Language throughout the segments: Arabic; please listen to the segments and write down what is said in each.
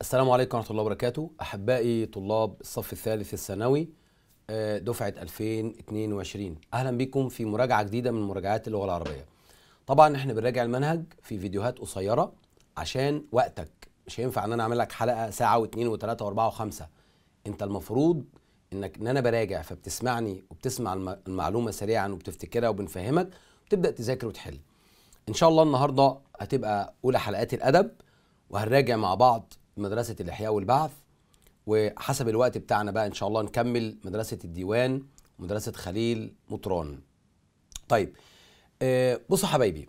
السلام عليكم ورحمة الله وبركاته أحبائي طلاب الصف الثالث الثانوي آه، دفعة 2022 أهلا بكم في مراجعة جديدة من مراجعات اللغة العربية طبعا احنا بنراجع المنهج في فيديوهات قصيرة عشان وقتك مش هينفع ان انا اعمل لك حلقة ساعة واثنين وثلاثة واربعة وخمسة انت المفروض انك ان انا براجع فبتسمعني وبتسمع المعلومة سريعا وبتفتكرها وبنفهمك وتبدأ تذاكر وتحل ان شاء الله النهاردة هتبقى اولى حلقات الادب وهنراجع مع بعض مدرسه الاحياء والبعث وحسب الوقت بتاعنا بقى ان شاء الله نكمل مدرسه الديوان ومدرسه خليل مطران طيب آه، بصوا حبايبي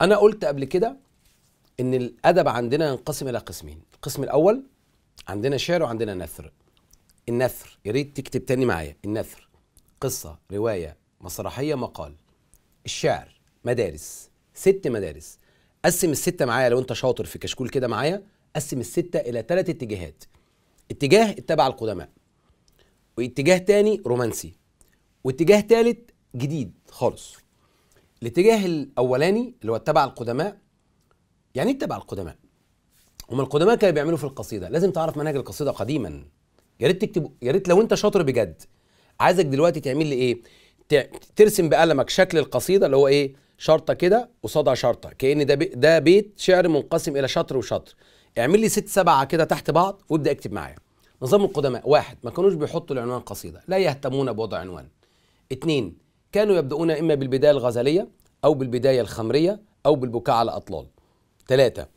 انا قلت قبل كده ان الادب عندنا ينقسم الى قسمين القسم الاول عندنا شعر وعندنا نثر النثر يا ريت تكتب تاني معايا النثر قصه روايه مسرحيه مقال الشعر مدارس ست مدارس قسم الستة معايا لو انت شاطر في كشكول كده معايا قسم الستة إلى ثلاث اتجاهات اتجاه اتبع القدماء واتجاه تاني رومانسي واتجاه تالت جديد خالص الاتجاه الأولاني اللي هو اتبع القدماء يعني اتبع إيه القدماء هم القدماء كانوا بيعملوا في القصيدة لازم تعرف منهج القصيدة قديما يا ريت تكتب يا ريت لو أنت شاطر بجد عايزك دلوقتي تعمل لي إيه ترسم بقلمك شكل القصيدة اللي هو إيه شرطه كده قصادها شرطه كان ده ده بيت شعر منقسم الى شطر وشطر اعمل لي ست سبعه كده تحت بعض وابدا اكتب معايا نظام القدماء واحد ما كانوش بيحطوا العنوان قصيده لا يهتمون بوضع عنوان اثنين كانوا يبدؤون إما بالبداية الغزلية أو بالبداية الخمرية أو بالبكاء على أطلال ثلاثة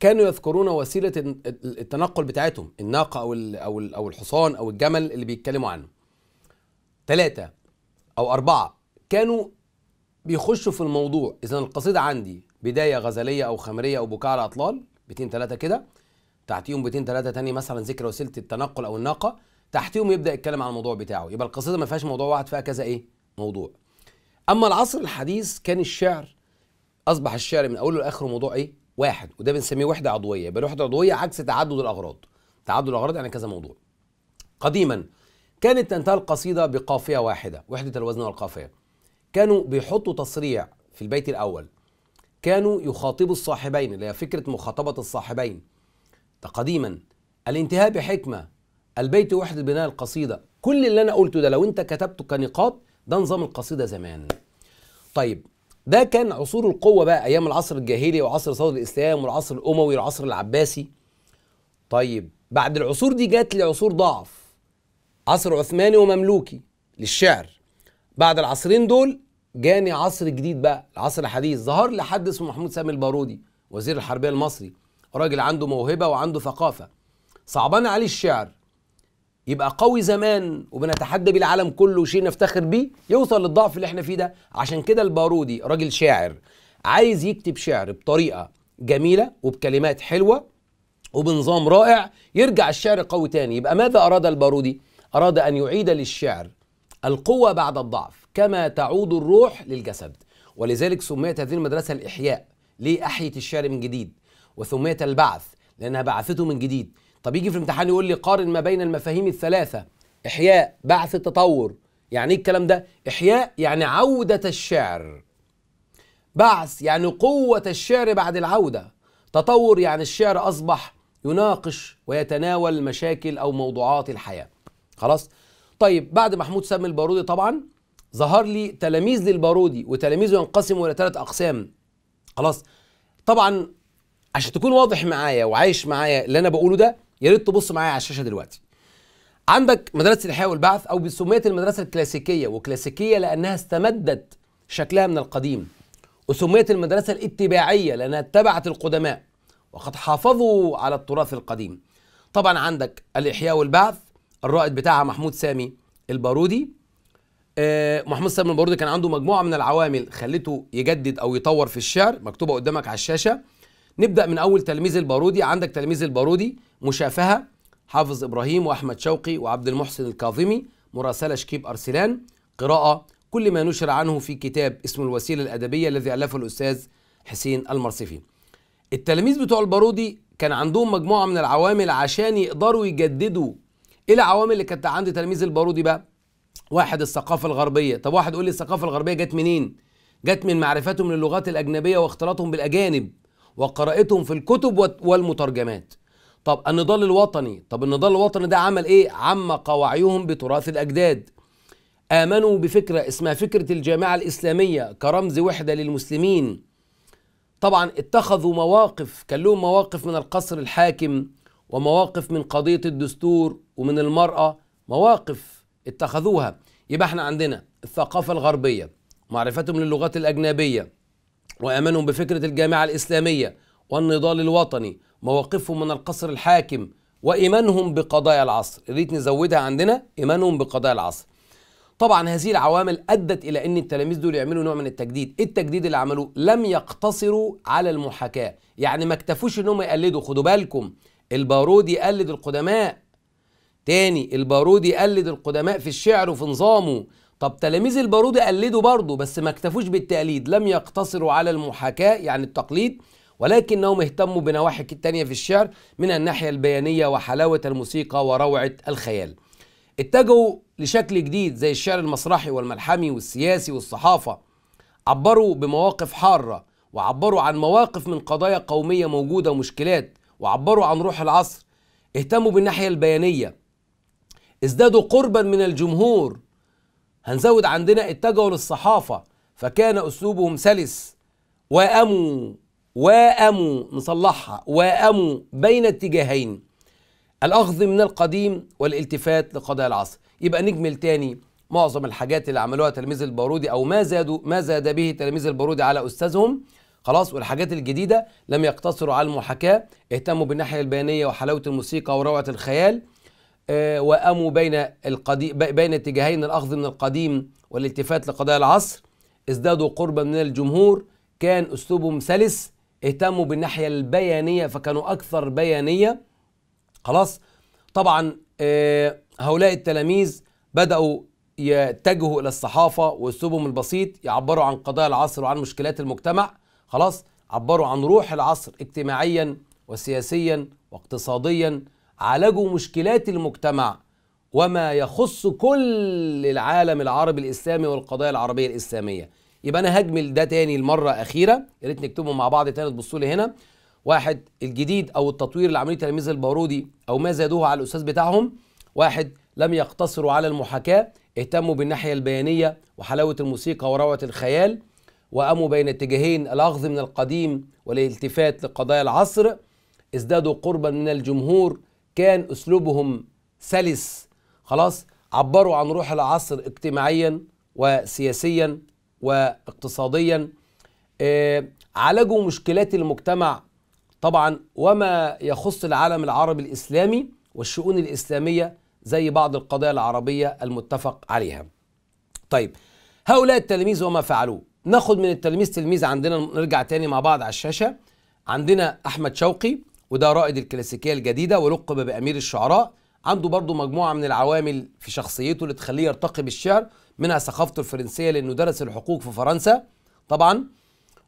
كانوا يذكرون وسيلة التنقل بتاعتهم الناقة أو أو أو الحصان أو الجمل اللي بيتكلموا عنه. ثلاثة أو أربعة كانوا بيخشوا في الموضوع إذا القصيدة عندي بدايه غزليه او خمريه او بكاء على اطلال بيتين ثلاثه كده تحتيهم بيتين ثلاثه ثانيه مثلا ذكر وسيله التنقل او الناقه تحتيهم يبدا يتكلم عن الموضوع بتاعه يبقى القصيده ما فيهاش موضوع واحد فيها كذا ايه موضوع اما العصر الحديث كان الشعر اصبح الشعر من اوله لاخره موضوع ايه واحد وده بنسميه وحده عضويه يبقى الوحده العضويه عكس تعدد الاغراض تعدد الاغراض يعني كذا موضوع قديما كانت تنتهي القصيده بقافيه واحده وحده الوزن والقافيه كانوا بيحطوا تصريع في البيت الاول كانوا يخاطبوا الصاحبين اللي هي فكرة مخاطبة الصاحبين قديما الانتهاء بحكمة البيت وحدة بناء القصيدة كل اللي أنا قلته ده لو أنت كتبته كنقاط ده نظام القصيدة زمان طيب ده كان عصور القوة بقى أيام العصر الجاهلي وعصر صدر الإسلام والعصر الأموي والعصر العباسي طيب بعد العصور دي جات لعصور ضعف عصر عثماني ومملوكي للشعر بعد العصرين دول جاني عصر جديد بقى العصر الحديث ظهر لي حد اسمه محمود سامي البارودي وزير الحربيه المصري راجل عنده موهبه وعنده ثقافه صعبان عليه الشعر يبقى قوي زمان وبنتحدى بيه العالم كله وشيء نفتخر بيه يوصل للضعف اللي احنا فيه ده عشان كده البارودي راجل شاعر عايز يكتب شعر بطريقه جميله وبكلمات حلوه وبنظام رائع يرجع الشعر قوي تاني يبقى ماذا اراد البارودي اراد ان يعيد للشعر القوه بعد الضعف كما تعود الروح للجسد ولذلك سميت هذه المدرسة الإحياء ليه أحيت الشعر من جديد وسميت البعث لأنها بعثته من جديد طب يجي في الامتحان يقول لي قارن ما بين المفاهيم الثلاثة إحياء بعث التطور يعني ايه الكلام ده إحياء يعني عودة الشعر بعث يعني قوة الشعر بعد العودة تطور يعني الشعر أصبح يناقش ويتناول مشاكل أو موضوعات الحياة خلاص طيب بعد محمود سامي البارودي طبعا ظهر لي تلاميذ للبارودي وتلاميذه ينقسموا الى ثلاث اقسام خلاص طبعا عشان تكون واضح معايا وعايش معايا اللي انا بقوله ده يا ريت تبص معايا على الشاشه دلوقتي عندك مدرسه الإحياء والبعث او سميت المدرسه الكلاسيكيه وكلاسيكيه لانها استمدت شكلها من القديم وسميت المدرسه الاتباعيه لانها اتبعت القدماء وقد حافظوا على التراث القديم طبعا عندك الإحياء والبعث الرائد بتاعها محمود سامي البارودي آه، محمود سالم البارودي كان عنده مجموعه من العوامل خلته يجدد او يطور في الشعر مكتوبه قدامك على الشاشه نبدا من اول تلميذ البارودي عندك تلميذ البارودي مشافهه حافظ ابراهيم واحمد شوقي وعبد المحسن الكاظمي مراسله شكيب ارسلان قراءه كل ما نشر عنه في كتاب اسمه الوسيله الادبيه الذي الفه الاستاذ حسين المرصفي التلاميذ بتوع البارودي كان عندهم مجموعه من العوامل عشان يقدروا يجددوا ايه العوامل اللي كانت عند تلاميذ البارودي بقى واحد الثقافه الغربيه طب واحد يقول لي الثقافه الغربيه جت منين جت من معرفتهم للغات الاجنبيه واختلاطهم بالاجانب وقراءتهم في الكتب والمترجمات طب النضال الوطني طب النضال الوطني ده عمل ايه عمق وعيهم بتراث الاجداد امنوا بفكره اسمها فكره الجامعه الاسلاميه كرمز وحده للمسلمين طبعا اتخذوا مواقف كان لهم مواقف من القصر الحاكم ومواقف من قضيه الدستور ومن المراه مواقف اتخذوها يبقى احنا عندنا الثقافة الغربية معرفتهم للغات الأجنبية وأمانهم بفكرة الجامعة الإسلامية والنضال الوطني مواقفهم من القصر الحاكم وإيمانهم بقضايا العصر ريت نزودها عندنا إيمانهم بقضايا العصر طبعا هذه العوامل أدت إلى أن التلاميذ دول يعملوا نوع من التجديد إيه التجديد اللي عملوه لم يقتصروا على المحاكاة يعني ما اكتفوش أنهم يقلدوا خدوا بالكم البارودي يقلد القدماء تاني البارودي قلد القدماء في الشعر وفي نظامه طب تلاميذ البارودي قلدوا برضه بس ما اكتفوش بالتقليد لم يقتصروا على المحاكاة يعني التقليد ولكنهم اهتموا بنواحي التانية في الشعر من الناحية البيانية وحلاوة الموسيقى وروعة الخيال اتجهوا لشكل جديد زي الشعر المسرحي والملحمي والسياسي والصحافة عبروا بمواقف حارة وعبروا عن مواقف من قضايا قومية موجودة ومشكلات وعبروا عن روح العصر اهتموا بالناحية البيانية ازدادوا قربا من الجمهور هنزود عندنا اتجهوا للصحافة فكان أسلوبهم سلس وأموا وأموا نصلحها وأموا بين اتجاهين الأخذ من القديم والالتفات لقضايا العصر يبقى نجمل تاني معظم الحاجات اللي عملوها تلاميذ البارودي أو ما زادوا ما زاد به تلاميذ البارودي على أستاذهم خلاص والحاجات الجديدة لم يقتصروا على المحاكاة اهتموا بالناحية البيانية وحلاوة الموسيقى وروعة الخيال آه، وقاموا بين القديم بين اتجاهين الاخذ من القديم والالتفات لقضايا العصر ازدادوا قربا من الجمهور كان اسلوبهم سلس اهتموا بالناحيه البيانيه فكانوا اكثر بيانيه خلاص طبعا آه، هؤلاء التلاميذ بداوا يتجهوا الى الصحافه واسلوبهم البسيط يعبروا عن قضايا العصر وعن مشكلات المجتمع خلاص عبروا عن روح العصر اجتماعيا وسياسيا واقتصاديا عالجوا مشكلات المجتمع وما يخص كل العالم العربي الاسلامي والقضايا العربيه الاسلاميه يبقى انا هجمل ده تاني المره اخيره يا ريت نكتبهم مع بعض تاني تبصوا لي هنا واحد الجديد او التطوير لعمليه تلاميذ البارودي او ما زادوه على الاستاذ بتاعهم واحد لم يقتصروا على المحاكاه اهتموا بالناحيه البيانيه وحلاوه الموسيقى وروعه الخيال وقاموا بين اتجاهين الاخذ من القديم والالتفات لقضايا العصر ازدادوا قربا من الجمهور كان اسلوبهم سلس خلاص عبروا عن روح العصر اجتماعيا وسياسيا واقتصاديا آه، عالجوا مشكلات المجتمع طبعا وما يخص العالم العربي الاسلامي والشؤون الاسلاميه زي بعض القضايا العربيه المتفق عليها. طيب هؤلاء التلاميذ وما فعلوه ناخد من التلميذ تلميذ عندنا نرجع تاني مع بعض على الشاشه عندنا احمد شوقي وده رائد الكلاسيكيه الجديده ولقب بامير الشعراء عنده برضه مجموعه من العوامل في شخصيته اللي تخليه يرتقي بالشعر منها ثقافته الفرنسيه لانه درس الحقوق في فرنسا طبعا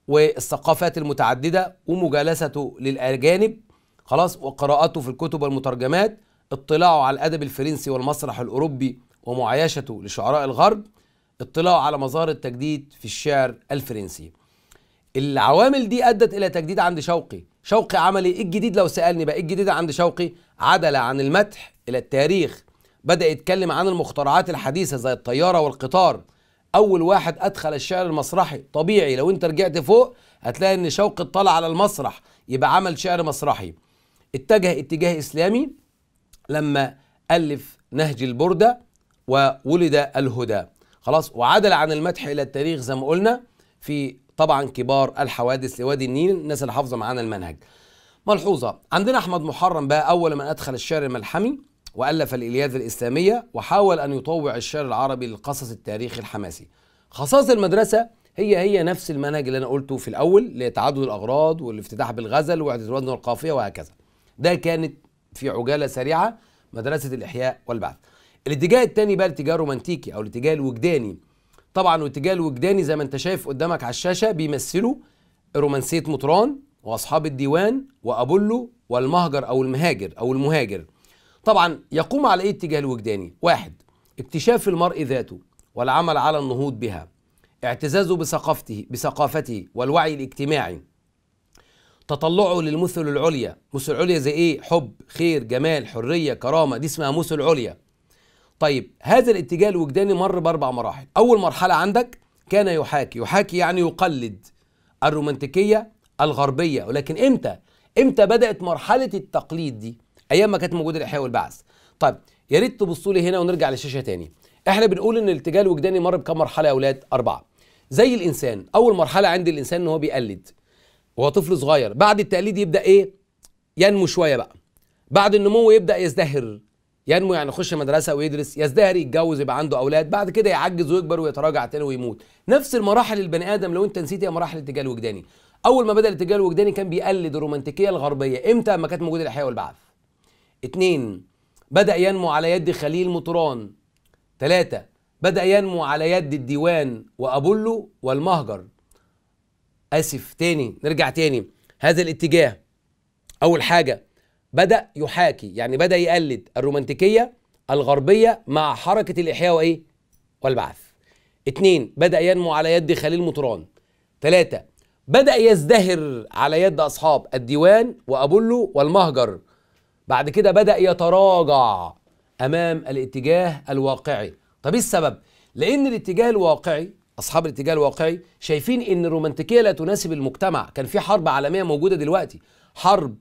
والثقافات المتعدده ومجالسته للاجانب خلاص وقراءته في الكتب والمترجمات اطلاعه على الادب الفرنسي والمسرح الاوروبي ومعايشته لشعراء الغرب اطلاعه على مظاهر التجديد في الشعر الفرنسي العوامل دي ادت الى تجديد عند شوقي شوقي عملي ايه الجديد لو سالني بقى ايه الجديد عند شوقي عدل عن المدح الى التاريخ بدا يتكلم عن المخترعات الحديثه زي الطياره والقطار اول واحد ادخل الشعر المسرحي طبيعي لو انت رجعت فوق هتلاقي ان شوقي اطلع على المسرح يبقى عمل شعر مسرحي اتجه اتجاه اسلامي لما الف نهج البرده وولد الهدى خلاص وعدل عن المدح الى التاريخ زي ما قلنا في طبعا كبار الحوادث لوادي النيل الناس اللي حافظه معانا المنهج ملحوظه عندنا احمد محرم بقى اول من ادخل الشعر الملحمي والف الالياذ الاسلاميه وحاول ان يطوع الشعر العربي للقصص التاريخي الحماسي خصائص المدرسه هي هي نفس المنهج اللي انا قلته في الاول لتعدد الاغراض والافتتاح بالغزل واعداد الوزن والقافيه وهكذا ده كانت في عجاله سريعه مدرسه الاحياء والبعث الاتجاه الثاني بقى الاتجاه الرومانتيكي او الاتجاه الوجداني طبعا واتجاه الوجداني زي ما انت شايف قدامك على الشاشه بيمثلوا رومانسيه مطران واصحاب الديوان وابولو والمهجر او المهاجر او المهاجر طبعا يقوم على ايه اتجاه الوجداني واحد اكتشاف المرء ذاته والعمل على النهوض بها اعتزازه بثقافته بثقافته والوعي الاجتماعي تطلعه للمثل العليا مثل العليا زي ايه حب خير جمال حريه كرامه دي اسمها مثل العليا طيب هذا الاتجاه الوجداني مر باربع مراحل اول مرحله عندك كان يحاكي يحاكي يعني يقلد الرومانتيكيه الغربيه ولكن امتى امتى بدات مرحله التقليد دي ايام ما كانت موجوده الاحياء والبعث طيب يا ريت تبصوا لي هنا ونرجع للشاشه تاني احنا بنقول ان الاتجاه الوجداني مر بكم مرحله يا اولاد اربعه زي الانسان اول مرحله عند الانسان ان هو بيقلد وهو طفل صغير بعد التقليد يبدا ايه ينمو شويه بقى بعد النمو يبدا يزدهر ينمو يعني يخش مدرسه ويدرس يزدهر يتجوز يبقى عنده اولاد بعد كده يعجز ويكبر ويتراجع تاني ويموت نفس المراحل البني ادم لو انت نسيت هي مراحل الاتجاه الوجداني اول ما بدا الاتجاه الوجداني كان بيقلد الرومانتيكيه الغربيه امتى ما كانت موجوده الاحياء والبعث اتنين بدا ينمو على يد خليل مطران ثلاثة بدأ ينمو على يد الديوان وأبولو والمهجر آسف تاني نرجع تاني هذا الاتجاه أول حاجة بدأ يحاكي يعني بدأ يقلد الرومانتيكية الغربية مع حركة الإحياء وإيه؟ والبعث اتنين بدأ ينمو على يد خليل مطران ثلاثة بدأ يزدهر على يد أصحاب الديوان وأبولو والمهجر بعد كده بدأ يتراجع أمام الاتجاه الواقعي طب إيه السبب؟ لأن الاتجاه الواقعي أصحاب الاتجاه الواقعي شايفين إن الرومانتيكية لا تناسب المجتمع كان في حرب عالمية موجودة دلوقتي حرب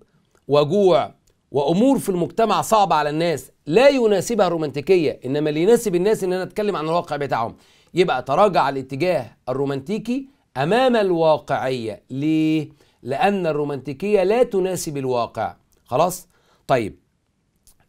وجوع وامور في المجتمع صعبه على الناس لا يناسبها الرومانتيكيه انما اللي يناسب الناس ان انا اتكلم عن الواقع بتاعهم يبقى تراجع الاتجاه الرومانتيكي امام الواقعيه ليه لان الرومانتيكيه لا تناسب الواقع خلاص طيب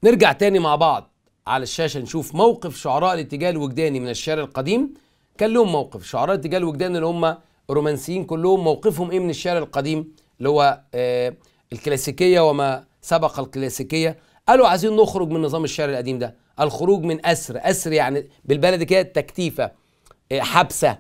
نرجع تاني مع بعض على الشاشه نشوف موقف شعراء الاتجاه الوجداني من الشعر القديم كان لهم موقف شعراء الاتجاه الوجداني اللي هم رومانسيين كلهم موقفهم ايه من الشعر القديم اللي هو آه الكلاسيكيه وما سبق الكلاسيكيه قالوا عايزين نخرج من نظام الشعر القديم ده الخروج من اسر اسر يعني بالبلدي كده تكتيفه آه، حبسه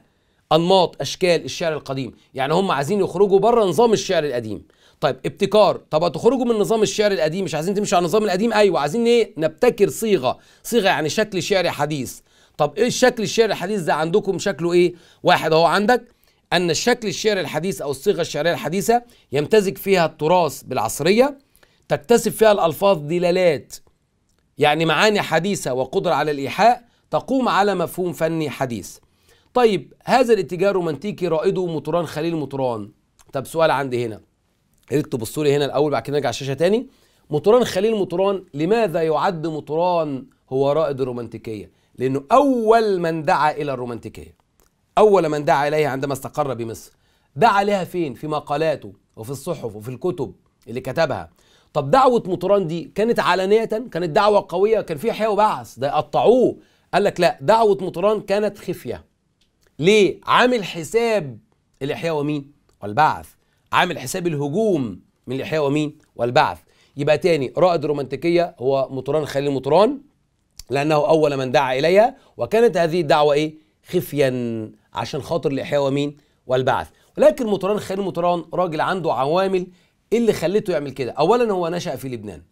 انماط اشكال الشعر القديم يعني هم عايزين يخرجوا بره نظام الشعر القديم طيب ابتكار طب هتخرجوا من نظام الشعر القديم مش عايزين تمشوا على النظام القديم ايوه عايزين ايه نبتكر صيغه صيغه يعني شكل شعري حديث طب ايه الشكل الشعري الحديث ده عندكم شكله ايه واحد اهو عندك ان الشكل الشعري الحديث او الصيغه الشعريه الحديثه يمتزج فيها التراث بالعصريه تكتسب فيها الألفاظ دلالات يعني معاني حديثة وقدرة على الإيحاء تقوم على مفهوم فني حديث طيب هذا الاتجاه الرومانتيكي رائده مطران خليل مطران طب سؤال عندي هنا اكتب تبصوا لي هنا الاول بعد كده نرجع الشاشه تاني مطران خليل مطران لماذا يعد مطران هو رائد الرومانتيكيه لانه اول من دعا الى الرومانتيكيه اول من دعا اليها عندما استقر بمصر دعا لها فين في مقالاته وفي الصحف وفي الكتب اللي كتبها طب دعوه مطران دي كانت علانيه كانت دعوه قويه كان في حياه وبعث ده قطعوه قال لك لا دعوه مطران كانت خفيه ليه عامل حساب الاحياء ومين والبعث عامل حساب الهجوم من الاحياء ومين والبعث يبقى تاني رائد رومانتيكية هو مطران خليل مطران لانه اول من دعا اليها وكانت هذه الدعوه ايه خفيا عشان خاطر الاحياء ومين والبعث ولكن مطران خليل مطران راجل عنده عوامل ايه اللي خليته يعمل كده اولا هو نشا في لبنان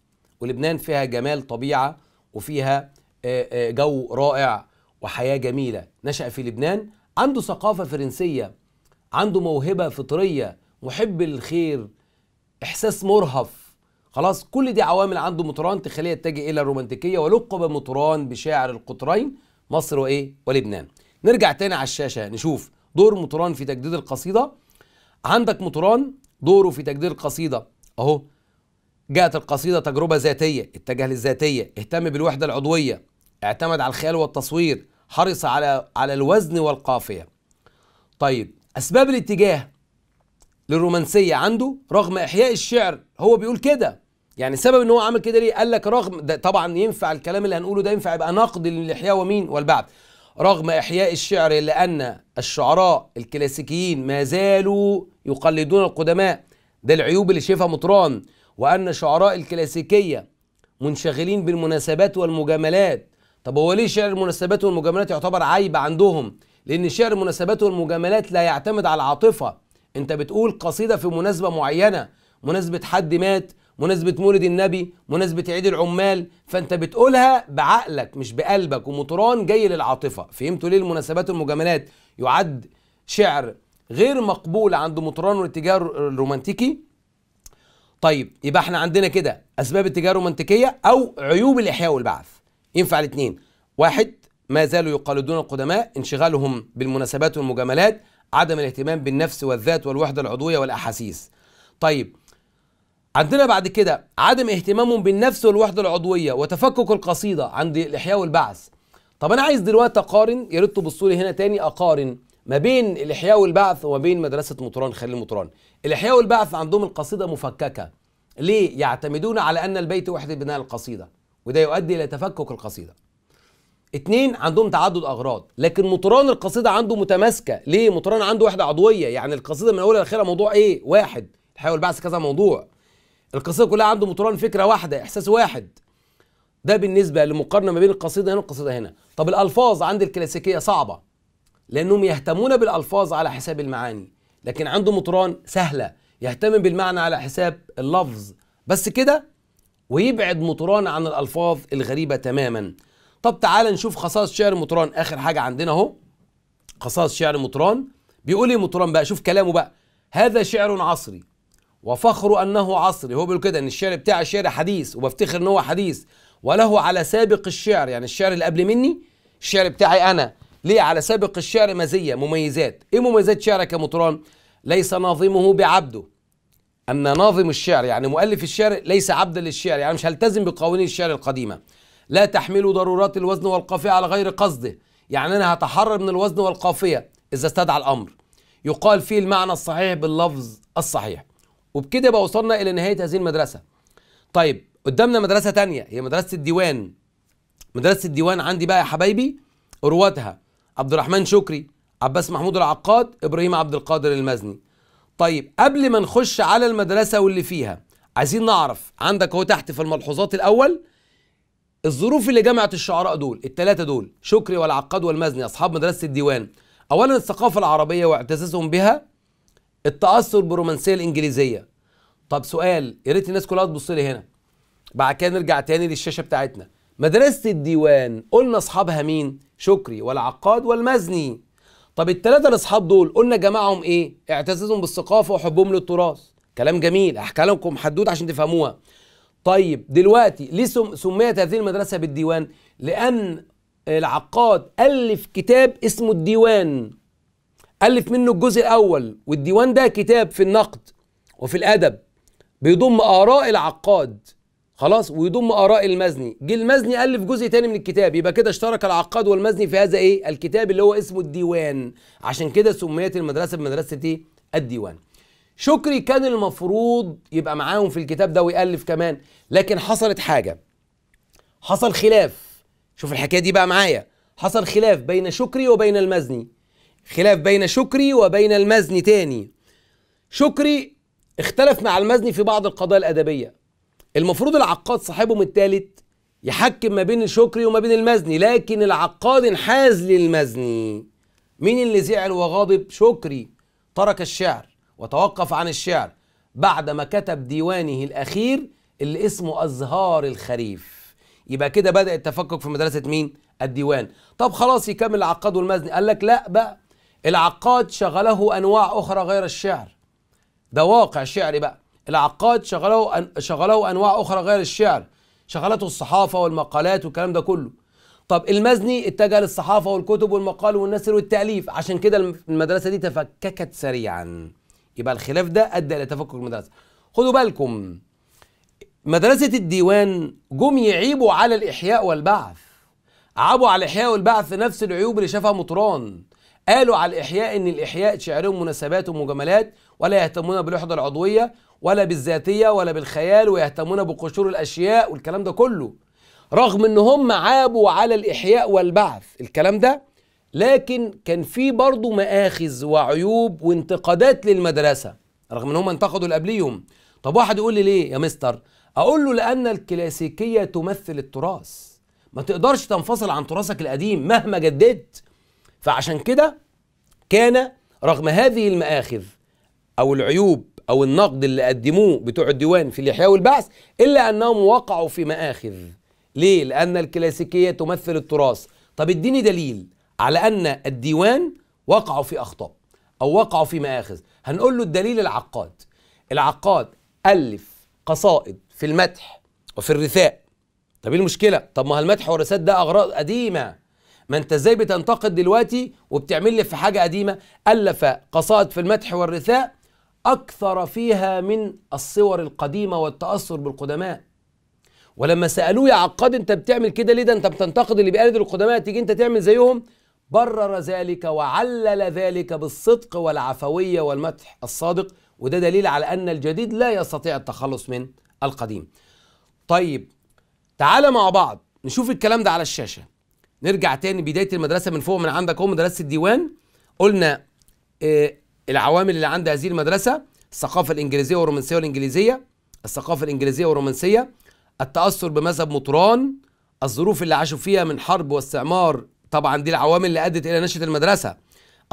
ولبنان فيها جمال طبيعه وفيها آه، آه، جو رائع وحياه جميله نشا في لبنان عنده ثقافه فرنسيه عنده موهبه فطريه محب الخير احساس مرهف خلاص كل دي عوامل عنده مطران تخليه يتجه الى الرومانتيكيه ولقب مطران بشاعر القطرين مصر وايه ولبنان نرجع تاني على الشاشه نشوف دور مطران في تجديد القصيده عندك مطران دوره في تجديد القصيدة أهو جاءت القصيدة تجربة ذاتية اتجه للذاتية اهتم بالوحدة العضوية اعتمد على الخيال والتصوير حرص على على الوزن والقافية طيب أسباب الاتجاه للرومانسية عنده رغم إحياء الشعر هو بيقول كده يعني سبب ان هو عمل كده ليه قال لك رغم ده طبعا ينفع الكلام اللي هنقوله ده ينفع يبقى نقد للاحياء ومين والبعث رغم إحياء الشعر إلا أن الشعراء الكلاسيكيين ما زالوا يقلدون القدماء ده العيوب اللي شايفها مطران وأن شعراء الكلاسيكية منشغلين بالمناسبات والمجاملات طب هو ليه شعر المناسبات والمجاملات يعتبر عيب عندهم؟ لأن شعر المناسبات والمجاملات لا يعتمد على العاطفة أنت بتقول قصيدة في مناسبة معينة مناسبة حد مات مناسبة مولد النبي مناسبة عيد العمال فأنت بتقولها بعقلك مش بقلبك ومطران جاي للعاطفة فهمتوا ليه المناسبات والمجاملات يعد شعر غير مقبول عند مطران والاتجاه الرومانتيكي طيب يبقى احنا عندنا كده أسباب اتجاه الرومانتيكية أو عيوب الإحياء والبعث ينفع الاثنين واحد ما زالوا يقلدون القدماء انشغالهم بالمناسبات والمجاملات عدم الاهتمام بالنفس والذات والوحدة العضوية والأحاسيس طيب عندنا بعد كده عدم اهتمامهم بالنفس والوحده العضويه وتفكك القصيده عند الاحياء والبعث طب انا عايز دلوقتي اقارن يا ريت تبصوا لي هنا تاني اقارن ما بين الاحياء والبعث وما بين مدرسه مطران خليل مطران الاحياء والبعث عندهم القصيده مفككه ليه يعتمدون على ان البيت وحده بناء القصيده وده يؤدي الى تفكك القصيده اتنين عندهم تعدد اغراض لكن مطران القصيده عنده متماسكه ليه مطران عنده وحده عضويه يعني القصيده من اولها لاخرها موضوع ايه واحد الإحياء والبعث كذا موضوع القصيده كلها عنده مطران فكره واحده احساس واحد ده بالنسبه لمقارنه ما بين القصيده هنا والقصيده هنا طب الالفاظ عند الكلاسيكيه صعبه لانهم يهتمون بالالفاظ على حساب المعاني لكن عنده مطران سهله يهتم بالمعنى على حساب اللفظ بس كده ويبعد مطران عن الالفاظ الغريبه تماما طب تعال نشوف خصائص شعر مطران اخر حاجه عندنا اهو خصائص شعر مطران بيقول ايه مطران بقى شوف كلامه بقى هذا شعر عصري وفخر أنه عصري هو بيقول كده إن الشعر بتاعي شعر حديث وبفتخر إن هو حديث وله على سابق الشعر يعني الشعر اللي قبل مني الشعر بتاعي أنا ليه على سابق الشعر مزية مميزات إيه مميزات شعرك يا مطران ليس ناظمه بعبده أن ناظم الشعر يعني مؤلف الشعر ليس عبدا للشعر يعني مش هلتزم بقوانين الشعر القديمة لا تحمل ضرورات الوزن والقافية على غير قصده يعني أنا هتحرر من الوزن والقافية إذا استدعى الأمر يقال فيه المعنى الصحيح باللفظ الصحيح وبكده يبقى وصلنا الى نهايه هذه المدرسه طيب قدامنا مدرسه تانية هي مدرسه الديوان مدرسه الديوان عندي بقى يا حبايبي رواتها عبد الرحمن شكري عباس محمود العقاد ابراهيم عبد القادر المزني طيب قبل ما نخش على المدرسه واللي فيها عايزين نعرف عندك اهو تحت في الملحوظات الاول الظروف اللي جمعت الشعراء دول الثلاثه دول شكري والعقاد والمزني اصحاب مدرسه الديوان اولا الثقافه العربيه واعتزازهم بها التاثر بالرومانسيه الانجليزيه طب سؤال يا ريت الناس كلها تبص لي هنا بعد كده نرجع تاني للشاشه بتاعتنا مدرسه الديوان قلنا اصحابها مين شكري والعقاد والمزني طب الثلاثه الاصحاب دول قلنا جماعهم ايه اعتزازهم بالثقافه وحبهم للتراث كلام جميل احكي لكم حدود عشان تفهموها طيب دلوقتي ليه سميت هذه المدرسه بالديوان لان العقاد الف كتاب اسمه الديوان ألف منه الجزء الأول والديوان ده كتاب في النقد وفي الأدب بيضم آراء العقاد خلاص ويضم آراء المزني جه المزني ألف جزء تاني من الكتاب يبقى كده اشترك العقاد والمزني في هذا إيه الكتاب اللي هو اسمه الديوان عشان كده سميت المدرسة بمدرسة إيه الديوان شكري كان المفروض يبقى معاهم في الكتاب ده ويألف كمان لكن حصلت حاجة حصل خلاف شوف الحكاية دي بقى معايا حصل خلاف بين شكري وبين المزني خلاف بين شكري وبين المزني تاني شكري اختلف مع المزني في بعض القضايا الأدبية المفروض العقاد صاحبهم الثالث يحكم ما بين شكري وما بين المزني لكن العقاد انحاز للمزني مين اللي زعل وغاضب شكري ترك الشعر وتوقف عن الشعر بعد ما كتب ديوانه الأخير اللي اسمه أزهار الخريف يبقى كده بدأ التفكك في مدرسة مين؟ الديوان طب خلاص يكمل العقاد والمزني قال لك لا بقى العقاد شغله أنواع أخرى غير الشعر ده واقع شعري بقى العقاد شغله أن... شغله أنواع أخرى غير الشعر شغلته الصحافة والمقالات والكلام ده كله طب المزني اتجه للصحافة والكتب والمقال والنثر والتأليف عشان كده المدرسة دي تفككت سريعا يبقى الخلاف ده أدى إلى تفكك المدرسة خدوا بالكم مدرسة الديوان جم يعيبوا على الإحياء والبعث عابوا على الإحياء والبعث نفس العيوب اللي شافها مطران قالوا على الإحياء إن الإحياء شعرهم مناسبات ومجاملات ولا يهتمون بالوحدة العضوية ولا بالذاتية ولا بالخيال ويهتمون بقشور الأشياء والكلام ده كله رغم إن هم عابوا على الإحياء والبعث الكلام ده لكن كان في برضه مآخذ وعيوب وانتقادات للمدرسة رغم إن هم انتقدوا اللي قبليهم طب واحد يقول لي ليه يا مستر أقول له لأن الكلاسيكية تمثل التراث ما تقدرش تنفصل عن تراثك القديم مهما جددت فعشان كده كان رغم هذه المآخذ أو العيوب أو النقد اللي قدموه بتوع الديوان في الإحياء والبعث إلا أنهم وقعوا في مآخذ ليه؟ لأن الكلاسيكية تمثل التراث طب اديني دليل على أن الديوان وقعوا في أخطاء أو وقعوا في مآخذ هنقول له الدليل العقاد العقاد ألف قصائد في المدح وفي الرثاء طب ايه المشكلة؟ طب ما المدح والرثاء ده أغراض قديمة ما انت ازاي بتنتقد دلوقتي وبتعمل لي في حاجه قديمه الف قصائد في المدح والرثاء اكثر فيها من الصور القديمه والتاثر بالقدماء ولما سالوه يا عقاد انت بتعمل كده ليه ده انت بتنتقد اللي بيقلد القدماء تيجي انت تعمل زيهم برر ذلك وعلل ذلك بالصدق والعفويه والمدح الصادق وده دليل على ان الجديد لا يستطيع التخلص من القديم. طيب تعالى مع بعض نشوف الكلام ده على الشاشه. نرجع تاني بدايه المدرسه من فوق من عندك هو مدرسه الديوان قلنا آه العوامل اللي عند هذه المدرسه الثقافه الانجليزيه والرومانسيه والانجليزيه الثقافه الانجليزيه والرومانسيه التاثر بمذهب مطران الظروف اللي عاشوا فيها من حرب واستعمار طبعا دي العوامل اللي ادت الى نشاه المدرسه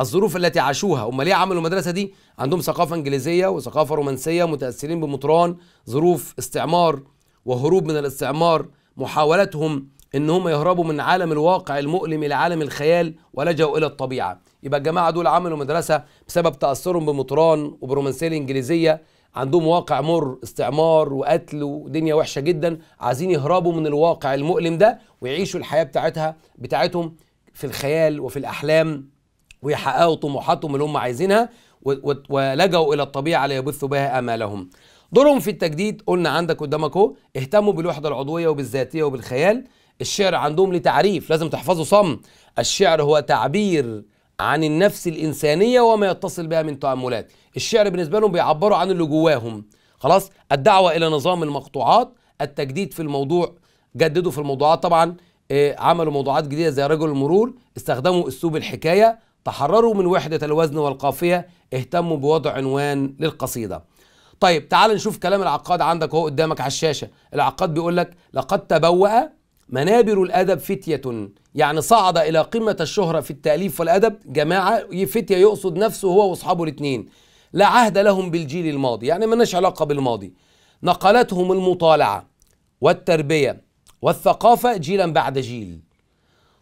الظروف التي عاشوها امال ليه عملوا المدرسه دي عندهم ثقافه انجليزيه وثقافه رومانسيه متاثرين بمطران ظروف استعمار وهروب من الاستعمار محاولتهم ان هم يهربوا من عالم الواقع المؤلم الى عالم الخيال ولجأوا الى الطبيعه يبقى الجماعه دول عملوا مدرسه بسبب تاثرهم بمطران وبالرومانسيه الانجليزيه عندهم واقع مر استعمار وقتل ودنيا وحشه جدا عايزين يهربوا من الواقع المؤلم ده ويعيشوا الحياه بتاعتها بتاعتهم في الخيال وفي الاحلام ويحققوا طموحاتهم اللي هم عايزينها ولجأوا الى الطبيعه ليبثوا بها امالهم دورهم في التجديد قلنا عندك قدامك اهو اهتموا بالوحده العضويه وبالذاتيه وبالخيال الشعر عندهم لتعريف لازم تحفظه صم الشعر هو تعبير عن النفس الإنسانية وما يتصل بها من تأملات الشعر بالنسبة لهم بيعبروا عن اللي جواهم خلاص الدعوة إلى نظام المقطوعات التجديد في الموضوع جددوا في الموضوعات طبعا آه، عملوا موضوعات جديدة زي رجل المرور استخدموا أسلوب الحكاية تحرروا من وحدة الوزن والقافية اهتموا بوضع عنوان للقصيدة طيب تعال نشوف كلام العقاد عندك هو قدامك على الشاشة العقاد بيقول لك لقد تبوأ منابر الأدب فتية يعني صعد إلى قمة الشهرة في التأليف والأدب جماعة فتية يقصد نفسه هو وأصحابه الاثنين لا عهد لهم بالجيل الماضي يعني ملناش علاقة بالماضي نقلتهم المطالعة والتربية والثقافة جيلا بعد جيل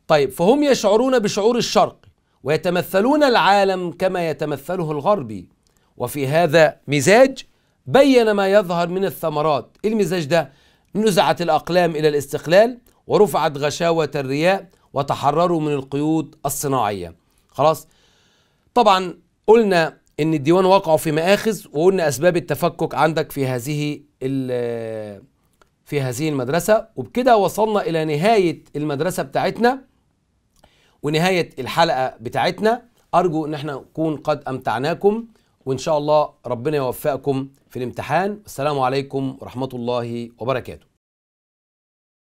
طيب فهم يشعرون بشعور الشرق ويتمثلون العالم كما يتمثله الغربي وفي هذا مزاج بين ما يظهر من الثمرات إيه المزاج ده نزعت الأقلام إلى الاستقلال ورفعت غشاوة الرياء وتحرروا من القيود الصناعية خلاص طبعا قلنا ان الديوان وقعوا في مآخذ وقلنا اسباب التفكك عندك في هذه في هذه المدرسة وبكده وصلنا الى نهاية المدرسة بتاعتنا ونهاية الحلقة بتاعتنا ارجو ان احنا نكون قد امتعناكم وان شاء الله ربنا يوفقكم في الامتحان السلام عليكم ورحمة الله وبركاته